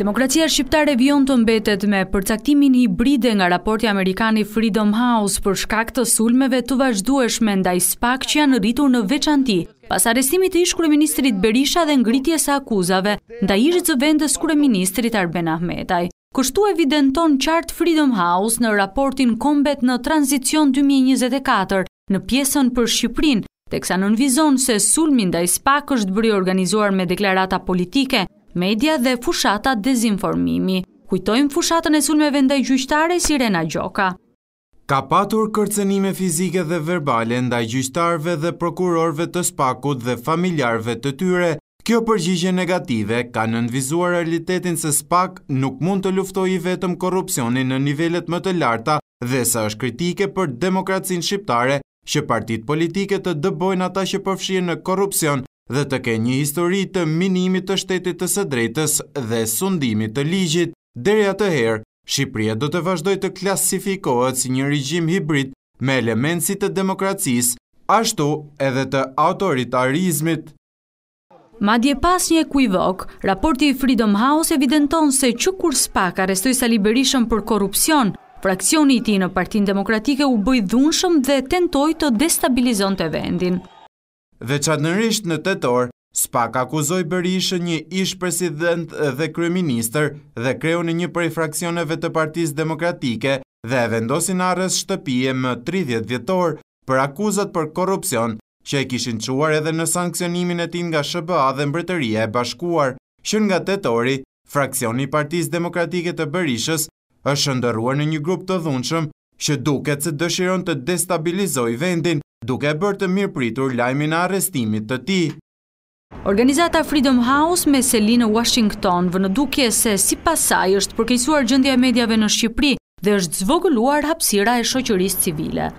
Demokracia shqiptare vion të mbetet me përcaktimin i bride nga raporti Amerikani Freedom House për shkak të sulmeve të vazhdueshme nda i spak që janë rritur në veçanti, pas arestimit të ish ministrit Berisha dhe ngritje sa akuzave, nda i shqiptë vendës kure ministrit Arben Ahmetaj. Kështu evidenton qartë Freedom House në raportin kombet në tranzicion 2024 në pjesën për Shqiprin, teksa nënvizon se sulmin da i spak është bërë organizuar me deklarata politike, media dhe fushatat dezinformimi. Kujtojmë fushatën e sulmeve ndaj gjyqtare si Rena Gjoka. Ka patur kërcenime fizike dhe verbale ndaj gjyqtarve dhe prokurorve të spakut dhe familjarve të tyre. Kjo përgjigje negative ka nënvizuar realitetin se spak nuk mund të i vetëm korupcioni në nivellet më të larta dhe sa është kritike për demokracinë shqiptare që partit politike të dëbojnë ata që përfshirë në korupcion dhe të ke një histori të minimit të shtetit të së drejtës dhe sundimit të ligjit. Dere atë herë, Shqipëria do të vazhdoj të klasifikohet si një regjim hibrid me elementësit të demokracis, ashtu edhe të autoritarizmit. Madje pas një kuivok, raporti i Freedom House evidenton se që kur SPAK arestoj sa liberishëm për korupcion, fraksioni i ti në partin demokratike u bëjë dhunshëm dhe tentoj të destabilizon të vendin dhe në tëtor, Spak akuzoj bërishë një ish president dhe kryeminister dhe kreun një për i fraksioneve të partiz demokratike dhe e vendosin arës shtëpije më 30 vjetor për akuzat për korupcion që e kishin quar edhe në sankcionimin e tin nga SBA dhe mbretëria e bashkuar. Shën nga tëtori, fraksioni partiz demokratike të bërishës është ndërruar në një grup të dhunshëm që duket se dëshiron të destabilizoj vendin duke bërë të mirë pritur lajmin a arestimit të ti. Organizata Freedom House me Selinë Washington vë në duke se si pasaj është përkejsuar gjëndja e medjave në Shqipri dhe është zvogëluar hapsira e shoqërisë civile.